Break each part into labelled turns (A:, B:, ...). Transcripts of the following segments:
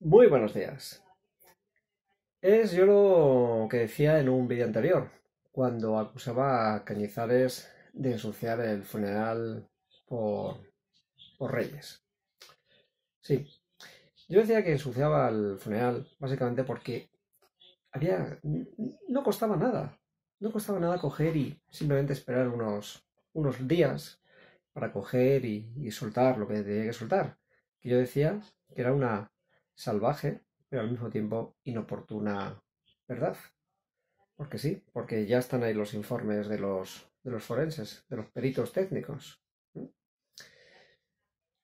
A: Muy buenos días. Es yo lo que decía en un vídeo anterior, cuando acusaba a Cañizares de ensuciar el funeral por, por Reyes. Sí, yo decía que ensuciaba el funeral básicamente porque había no costaba nada, no costaba nada coger y simplemente esperar unos, unos días para coger y, y soltar lo que tenía que soltar. Que yo decía que era una salvaje, pero al mismo tiempo inoportuna verdad. Porque sí, porque ya están ahí los informes de los, de los forenses, de los peritos técnicos.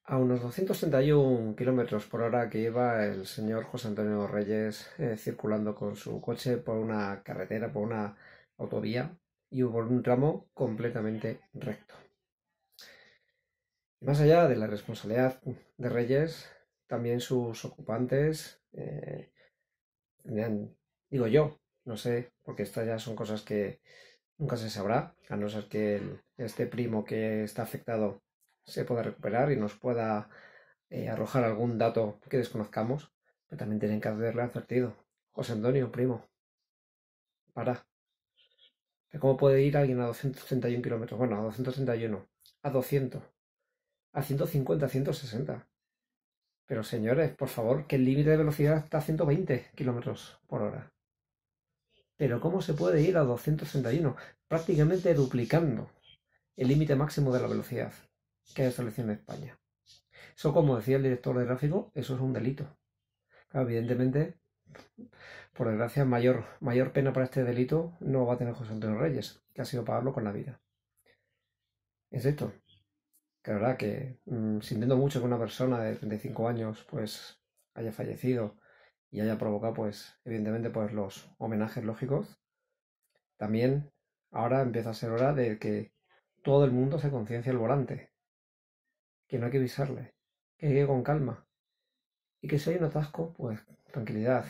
A: A unos 231 kilómetros por hora que iba el señor José Antonio Reyes eh, circulando con su coche por una carretera, por una autovía y hubo un tramo completamente recto. Más allá de la responsabilidad de Reyes, también sus ocupantes eh, digo yo, no sé, porque estas ya son cosas que nunca se sabrá, a no ser que este primo que está afectado se pueda recuperar y nos pueda eh, arrojar algún dato que desconozcamos, pero también tienen que hacerle advertido. José Antonio, primo, para. ¿Cómo puede ir alguien a 231 kilómetros? Bueno, a 231, a 200, a 150, a 160. Pero señores, por favor, que el límite de velocidad está a 120 kilómetros por hora. Pero ¿cómo se puede ir a 261? Prácticamente duplicando el límite máximo de la velocidad que hay establecido en España. Eso, como decía el director de tráfico, eso es un delito. evidentemente, por desgracia, mayor, mayor pena para este delito no va a tener José Antonio Reyes, que ha sido pagarlo con la vida. Es esto la verdad que mm, sintiendo mucho que una persona de 35 años pues haya fallecido y haya provocado pues evidentemente pues los homenajes lógicos, también ahora empieza a ser hora de que todo el mundo se conciencia al volante, que no hay que avisarle, que llegue con calma y que si hay un atasco pues tranquilidad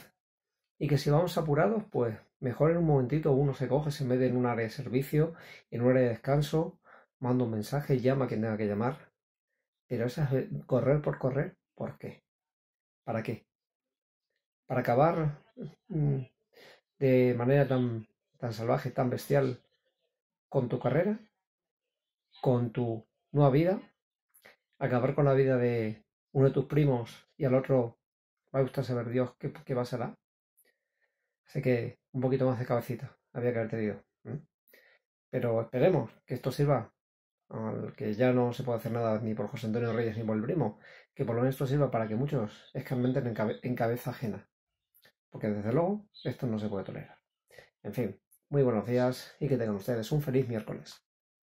A: y que si vamos apurados pues mejor en un momentito uno se coge, se mete en un área de servicio, en un área de descanso manda un mensaje, llama a quien tenga que llamar. Pero es correr por correr, ¿por qué? ¿Para qué? Para acabar mm, de manera tan, tan salvaje, tan bestial con tu carrera, con tu nueva vida, acabar con la vida de uno de tus primos y al otro va a gustar saber Dios qué, qué pasará. Así que un poquito más de cabecita había que haber tenido. Pero esperemos que esto sirva al que ya no se puede hacer nada ni por José Antonio Reyes ni por el primo, que por lo menos esto sirva para que muchos escarmenten en, en cabeza ajena. Porque desde luego esto no se puede tolerar. En fin, muy buenos días y que tengan ustedes un feliz miércoles.